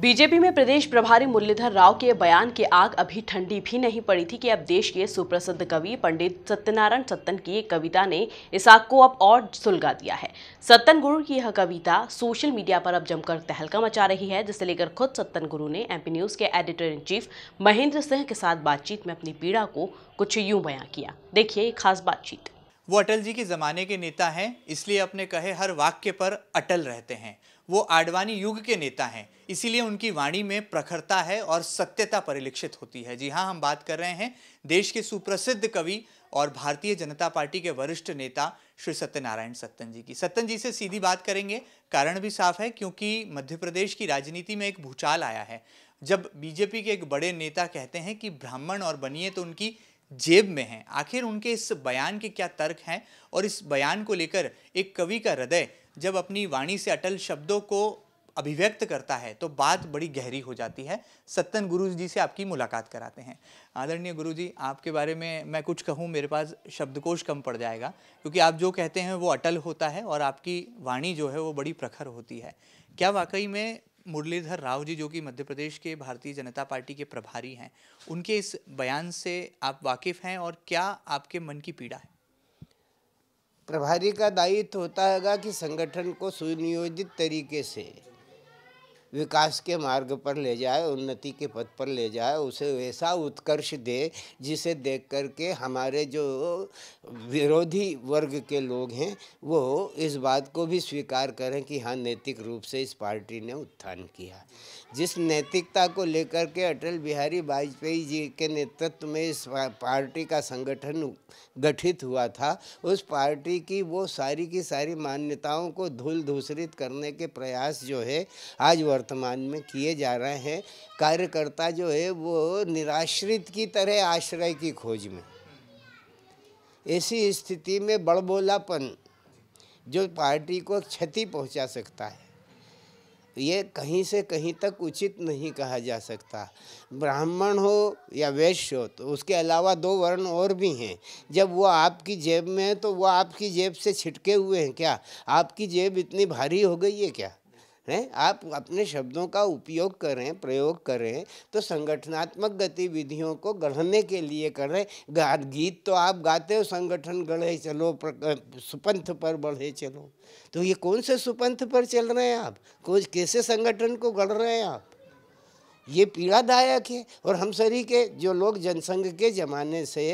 BJP में प्रदेश प्रभारी मुरलीधर राव के बयान की आग अभी ठंडी भी नहीं पड़ी थी कि अब देश के सुप्रसिद्ध कवि पंडित सत्यनारायण सत्तन की एक कविता ने इस आग को अब और सुलगा दिया है सत्तन गुरु की यह कविता सोशल मीडिया पर अब जमकर तहलका मचा रही है जिसे लेकर खुद सत्तन गुरु ने एमपी न्यूज के editor in chief Mahendra Singh के साथ बातचीत में अपनी पीड़ा को कुछ यूं बयां किया देखिए खास बातचीत वो अटल जी के ज़माने के नेता हैं इसलिए अपने कहे हर वाक्य पर अटल रहते हैं वो आडवाणी युग के नेता हैं इसीलिए उनकी वाणी में प्रखरता है और सत्यता परिलक्षित होती है जी हाँ हम बात कर रहे हैं देश के सुप्रसिद्ध कवि और भारतीय जनता पार्टी के वरिष्ठ नेता श्री सत्यनारायण सत्तन जी की सत्तन जी से सीधी बात करेंगे कारण भी साफ है क्योंकि मध्य प्रदेश की राजनीति में एक भूचाल आया है जब बीजेपी के एक बड़े नेता कहते हैं कि ब्राह्मण और बनिए तो उनकी जेब में हैं आखिर उनके इस बयान के क्या तर्क हैं और इस बयान को लेकर एक कवि का हृदय जब अपनी वाणी से अटल शब्दों को अभिव्यक्त करता है तो बात बड़ी गहरी हो जाती है सत्तन गुरु जी से आपकी मुलाकात कराते हैं आदरणीय गुरु जी आपके बारे में मैं कुछ कहूँ मेरे पास शब्दकोश कम पड़ जाएगा क्योंकि आप जो कहते हैं वो अटल होता है और आपकी वाणी जो है वो बड़ी प्रखर होती है क्या वाकई में मुरलीधर राव जी जो कि मध्य प्रदेश के भारतीय जनता पार्टी के प्रभारी हैं उनके इस बयान से आप वाकिफ़ हैं और क्या आपके मन की पीड़ा है प्रभारी का दायित्व होता हैगा कि संगठन को सुनियोजित तरीके से विकास के मार्ग पर ले जाए उन्नति के पथ पर ले जाए उसे वैसा उत्कर्ष दे जिसे देख कर के हमारे जो विरोधी वर्ग के लोग हैं वो इस बात को भी स्वीकार करें कि हाँ नैतिक रूप से इस पार्टी ने उत्थान किया जिस नैतिकता को लेकर के अटल बिहारी वाजपेयी जी के नेतृत्व में इस पार्टी का संगठन गठित हुआ था उस पार्टी की वो सारी की सारी मान्यताओं को धूल धूसरित करने के प्रयास जो है आज वर्तमान में किए जा रहे हैं कार्यकर्ता जो है वो निराश्रित की तरह आश्रय की खोज में ऐसी स्थिति में बड़बोलापन जो पार्टी को क्षति पहुंचा सकता है ये कहीं से कहीं तक उचित नहीं कहा जा सकता ब्राह्मण हो या वैश्य हो तो उसके अलावा दो वर्ण और भी हैं जब वो आपकी जेब में है तो वो आपकी जेब से छिटके हुए हैं क्या आपकी जेब इतनी भारी हो गई है क्या हैं आप अपने शब्दों का उपयोग करें प्रयोग करें तो संगठनात्मक गतिविधियों को गढ़ने के लिए कर रहे हैं गीत तो आप गाते हो संगठन गढ़े चलो सुपंथ पर बढ़े चलो तो ये कौन से सुपंथ पर चल रहे हैं आप कौन कैसे संगठन को गढ़ रहे हैं आप ये पीड़ादायक है और हम सभी के जो लोग जनसंघ के ज़माने से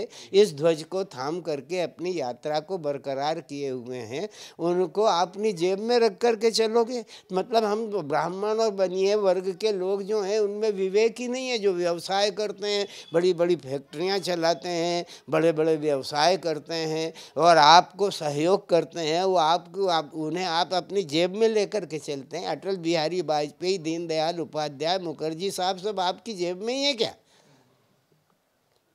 इस ध्वज को थाम करके अपनी यात्रा को बरकरार किए हुए हैं उनको अपनी जेब में रख कर के चलोगे मतलब हम ब्राह्मण और बनिए वर्ग के लोग जो हैं उनमें विवेक ही नहीं है जो व्यवसाय करते हैं बड़ी बड़ी फैक्ट्रियाँ चलाते हैं बड़े बड़े व्यवसाय करते हैं और आपको सहयोग करते हैं वो आपको आप उन्हें आप अपनी जेब में लेकर के चलते हैं अटल बिहारी वाजपेयी दीनदयाल उपाध्याय मुखर्जी साहब सब आपकी जेब में ही है क्या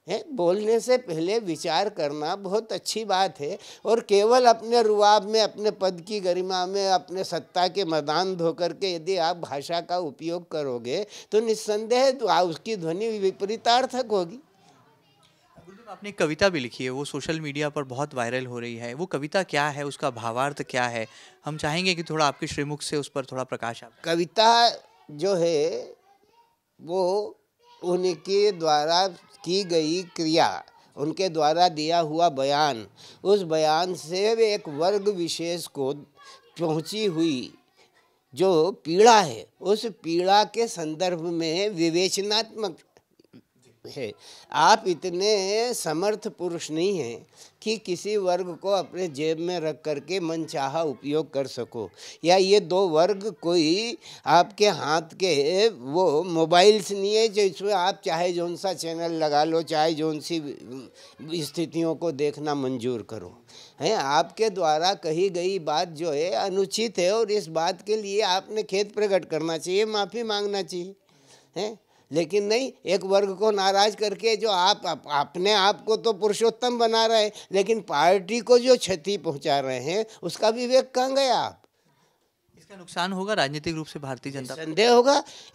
है बोलने से पहले विचार करना बहुत अच्छी बात है और केवल अपने रुआब में अपने पद की गरिमा में अपने सत्ता के मैदान धोकर के यदि आप भाषा का उपयोग करोगे तो निस्संदेह तो उसकी ध्वनि विपरीतार्थक होगी आपने कविता भी लिखी है वो सोशल मीडिया पर बहुत वायरल हो रही है वो कविता क्या है उसका भावार्थ क्या है हम चाहेंगे कि थोड़ा आपके श्रीमुख से उस पर थोड़ा प्रकाश आप कविता जो है वो उनके द्वारा की गई क्रिया उनके द्वारा दिया हुआ बयान उस बयान से एक वर्ग विशेष को पहुँची हुई जो पीड़ा है उस पीड़ा के संदर्भ में विवेचनात्मक है आप इतने समर्थ पुरुष नहीं हैं कि किसी वर्ग को अपने जेब में रख करके मनचाहा उपयोग कर सको या ये दो वर्ग कोई आपके हाथ के वो मोबाइल्स नहीं है जो इसमें आप चाहे जौन सा चैनल लगा लो चाहे जौन सी स्थितियों को देखना मंजूर करो हैं आपके द्वारा कही गई बात जो है अनुचित है और इस बात के लिए आपने खेत प्रकट करना चाहिए माफ़ी मांगना चाहिए हैं लेकिन नहीं एक वर्ग को नाराज करके जो आप, अपने आप को तो पुरुषोत्तम बना रहे लेकिन पार्टी को जो क्षति पहुंचा रहे हैं उसका विवेक कहाँ गया आप इसका नुकसान होगा राजनीतिक रूप से भारतीय जनता संदेह होगा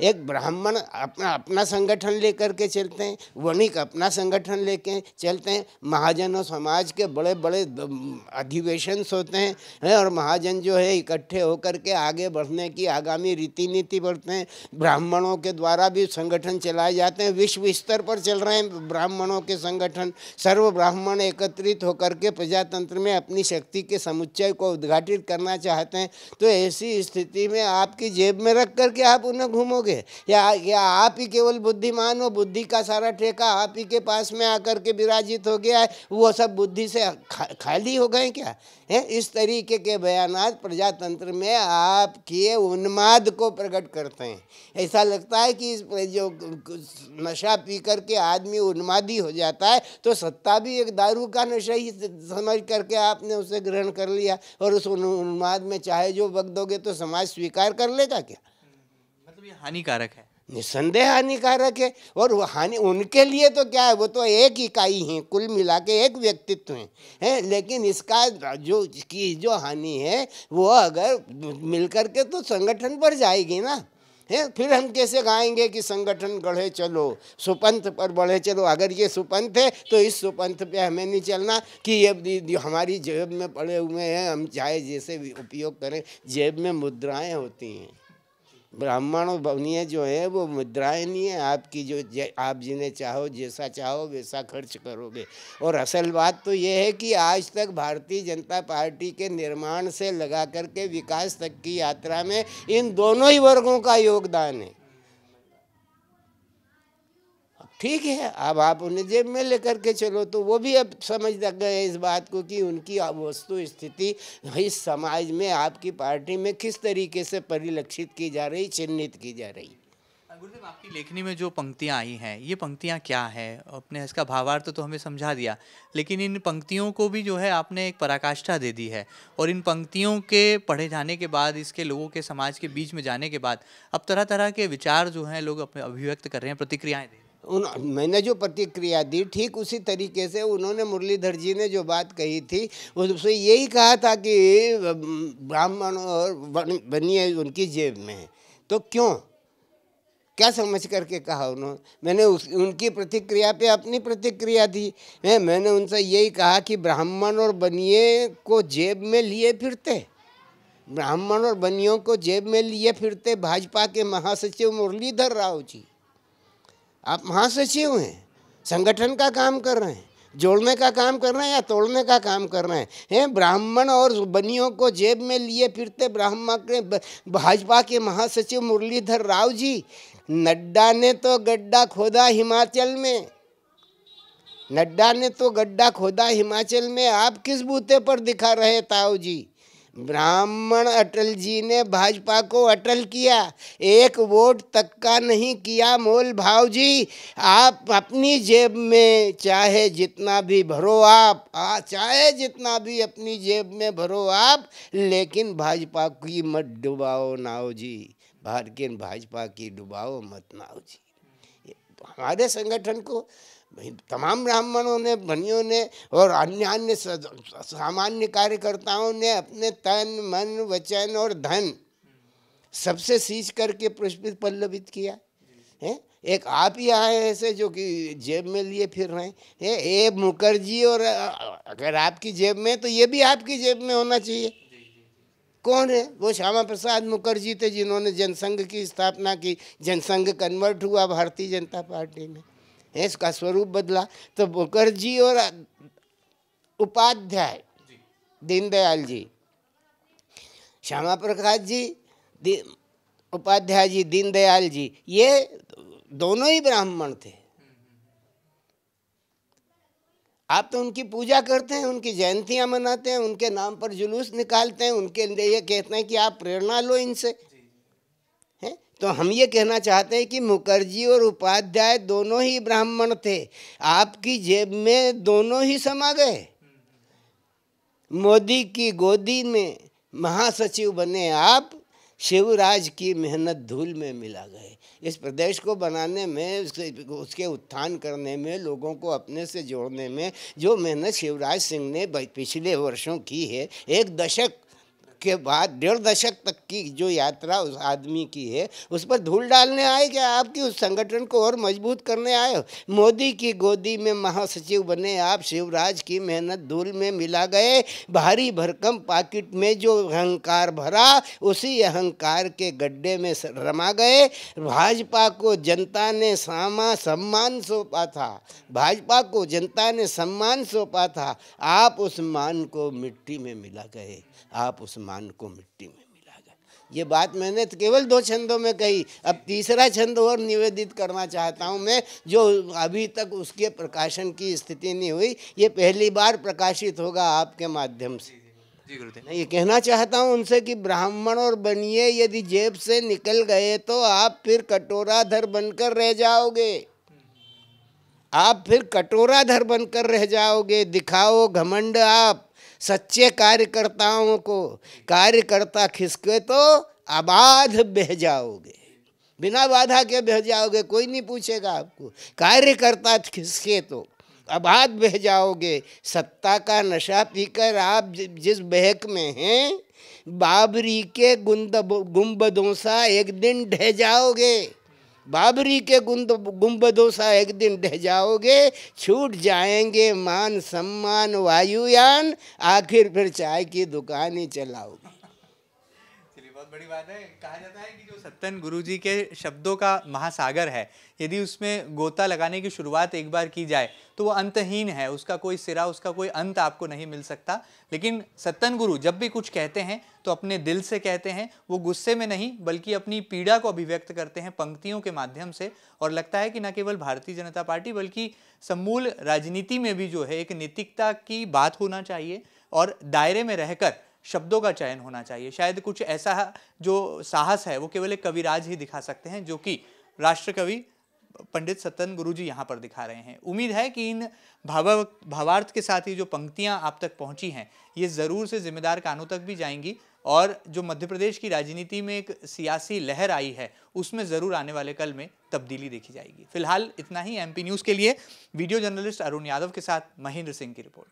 एक ब्राह्मण अपना अपना संगठन लेकर के चलते हैं वणिक अपना संगठन लेके चलते हैं महाजन और समाज के बड़े बड़े अधिवेशन होते हैं है? और महाजन जो है इकट्ठे होकर के आगे बढ़ने की आगामी रीति नीति बढ़ते हैं ब्राह्मणों के द्वारा भी संगठन चलाए जाते हैं विश्व स्तर पर चल रहे हैं ब्राह्मणों के संगठन सर्व ब्राह्मण एकत्रित होकर के प्रजातंत्र में अपनी शक्ति के समुच्चय को उद्घाटित करना चाहते हैं तो ऐसी स्थिति में आपकी जेब में रख करके आप उन्हें घूमोगे या या आप ही केवल बुद्धिमान हो बुद्धि का सारा ठेका आप ही के पास में आकर के विराजित हो गया है वो सब बुद्धि से खा, खाली हो गए क्या है इस तरीके के बयान प्रजातंत्र में आपके उन्माद को प्रकट करते हैं ऐसा लगता है कि जो नशा पी करके आदमी उन्मादी हो जाता है तो सत्ता भी एक दारू का नशा ही समझ करके आपने उसे ग्रहण कर लिया और उस उन्माद में चाहे जो वक्त दोगे तो समाज स्वीकार कर लेगा क्या मतलब ये हानिकारक है निसंदेह हानिकारक है और हानि उनके लिए तो क्या है वो तो एक इकाई है कुल मिला के एक व्यक्तित्व है हैं लेकिन इसका जो की जो हानि है वो अगर मिलकर के तो संगठन पर जाएगी ना हैं फिर हम कैसे गाएंगे कि संगठन गढ़े चलो सुपंथ पर बढ़े चलो अगर ये सुपंथ है तो इस सुपंथ पे हमें नहीं चलना कि ये हमारी जेब में पड़े हुए हैं हम चाहे जैसे उपयोग करें जेब में मुद्राएं होती हैं ब्राह्मण बनिए जो है वो मुद्राएं नहीं है आपकी जो आप जिन्हें चाहो जैसा चाहो वैसा खर्च करोगे और असल बात तो ये है कि आज तक भारतीय जनता पार्टी के निर्माण से लगा करके विकास तक की यात्रा में इन दोनों ही वर्गों का योगदान है ठीक है अब आप उन्हें जेब में लेकर के चलो तो वो भी अब समझ लग गए इस बात को कि उनकी वस्तु स्थिति इस समाज में आपकी पार्टी में किस तरीके से परिलक्षित की जा रही चिन्हित की जा रही गुरुदेव आपकी लेखनी में जो पंक्तियाँ आई हैं ये पंक्तियाँ क्या है अपने इसका भावार्थ तो, तो हमें समझा दिया लेकिन इन पंक्तियों को भी जो है आपने एक पराकाष्ठा दे दी है और इन पंक्तियों के पढ़े जाने के बाद इसके लोगों के समाज के बीच में जाने के बाद अब तरह तरह के विचार जो हैं लोग अपने अभिव्यक्त कर रहे हैं प्रतिक्रियाएँ दे उन मैंने जो प्रतिक्रिया दी ठीक उसी तरीके से उन्होंने मुरलीधर जी ने जो बात कही थी उससे यही कहा था कि ब्राह्मण और बनिए उनकी जेब में तो क्यों क्या समझ करके कहा उन्होंने मैंने उस उनकी प्रतिक्रिया पे अपनी प्रतिक्रिया दी मैं मैंने उनसे यही कहा कि ब्राह्मण और बनिए को जेब में लिए फिरते ब्राह्मण और बनियों को जेब में लिए फिरते भाजपा के महासचिव मुरलीधर राव जी आप महासचिव हैं संगठन का काम कर रहे हैं जोड़ने का काम कर रहे हैं या तोड़ने का काम कर रहे हैं हैं ब्राह्मण और बनियों को जेब में लिए फिरते ब्राह्मण के भाजपा के महासचिव मुरलीधर राव जी नड्डा ने तो गड्ढा खोदा हिमाचल में नड्डा ने तो गड्ढा खोदा हिमाचल में आप किस बूते पर दिखा रहे ताऊ जी ब्राह्मण अटल जी ने भाजपा को अटल किया एक वोट तक का नहीं किया मोल भाव जी आप अपनी जेब में चाहे जितना भी भरो आप आ, चाहे जितना भी अपनी जेब में भरो आप लेकिन भाजपा की मत डुबाओ नाओ जी भारतीय भाजपा की डुबाओ मत नाओ जी हमारे संगठन को तमाम ब्राह्मणों ने भनियों ने और अन्य अन्य सामान्य कार्यकर्ताओं ने अपने तन मन वचन और धन सबसे सींच करके पुष्पित पल्लवित किया है एक आप ही आए ऐसे जो कि जेब में लिए फिर रहे हैं ये मुखर्जी और अगर आपकी जेब में तो ये भी आपकी जेब में होना चाहिए कौन है वो श्यामा प्रसाद मुखर्जी थे जिन्होंने जनसंघ की स्थापना की जनसंघ कन्वर्ट हुआ भारतीय जनता पार्टी में है इसका स्वरूप बदला तो मुखर्जी और उपाध्याय दीनदयाल जी श्यामा प्रकाश जी उपाध्याय जी दीनदयाल जी ये दोनों ही ब्राह्मण थे आप तो उनकी पूजा करते हैं उनकी जयंतियां मनाते हैं उनके नाम पर जुलूस निकालते हैं उनके लिए ये कहते हैं कि आप प्रेरणा लो इनसे हैं तो हम ये कहना चाहते हैं कि मुखर्जी और उपाध्याय दोनों ही ब्राह्मण थे आपकी जेब में दोनों ही समा गए मोदी की गोदी में महासचिव बने आप शिवराज की मेहनत धूल में मिला गए इस प्रदेश को बनाने में उसके उसके उत्थान करने में लोगों को अपने से जोड़ने में जो मेहनत शिवराज सिंह ने पिछले वर्षों की है एक दशक के बाद डेढ़ दशक तक की जो यात्रा उस आदमी की है उस पर धूल डालने आए क्या आपकी उस संगठन को और मजबूत करने आए हो मोदी की गोदी में महासचिव बने आप शिवराज की मेहनत धूल में मिला गए भारी भरकम पाकिट में जो अहंकार भरा उसी अहंकार के गड्ढे में रमा गए भाजपा को जनता ने सामा सम्मान सौंपा था भाजपा को जनता ने सम्मान सौंपा था आप उस मान को मिट्टी में मिला गए आप उस मान आसमान को मिट्टी में मिला गया ये बात मैंने तो केवल दो छंदों में कही अब तीसरा छंद और निवेदित करना चाहता हूँ मैं जो अभी तक उसके प्रकाशन की स्थिति नहीं हुई ये पहली बार प्रकाशित होगा आपके माध्यम से जी ये कहना चाहता हूँ उनसे कि ब्राह्मण और बनिए यदि जेब से निकल गए तो आप फिर कटोराधर बनकर रह जाओगे आप फिर कटोराधर बनकर रह जाओगे दिखाओ घमंड आप सच्चे कार्यकर्ताओं को कार्यकर्ता खिसके तो आबाध बह जाओगे बिना बाधा के बह जाओगे कोई नहीं पूछेगा आपको कार्यकर्ता खिसके तो आबाद बह जाओगे सत्ता का नशा पीकर आप जिस बहक में हैं बाबरी के गुंद गुम्बदों सा एक दिन ढह जाओगे बाबरी के गुंद गुम्बदों सा एक दिन ढह जाओगे छूट जाएंगे मान सम्मान वायुयान आखिर फिर चाय की दुकान ही चलाओगे बड़ी बात है कहा जाता है कि जो सत्यन गुरु जी के शब्दों का महासागर है यदि उसमें गोता लगाने की शुरुआत एक बार की जाए तो वो अंतहीन है उसका कोई सिरा उसका कोई अंत आपको नहीं मिल सकता लेकिन सत्यन गुरु जब भी कुछ कहते हैं तो अपने दिल से कहते हैं वो गुस्से में नहीं बल्कि अपनी पीड़ा को अभिव्यक्त करते हैं पंक्तियों के माध्यम से और लगता है कि न केवल भारतीय जनता पार्टी बल्कि समूल राजनीति में भी जो है एक नैतिकता की बात होना चाहिए और दायरे में रहकर शब्दों का चयन होना चाहिए शायद कुछ ऐसा जो साहस है वो केवल एक कविराज ही दिखा सकते हैं जो कि राष्ट्र कवि पंडित सतन गुरु जी यहाँ पर दिखा रहे हैं उम्मीद है कि इन भाव भावार्थ के साथ ही जो पंक्तियाँ आप तक पहुँची हैं ये ज़रूर से जिम्मेदार कानों तक भी जाएंगी और जो मध्य प्रदेश की राजनीति में एक सियासी लहर आई है उसमें ज़रूर आने वाले कल में तब्दीली देखी जाएगी फिलहाल इतना ही एमपी न्यूज़ के लिए वीडियो जर्नलिस्ट अरुण यादव के साथ महेंद्र सिंह की रिपोर्ट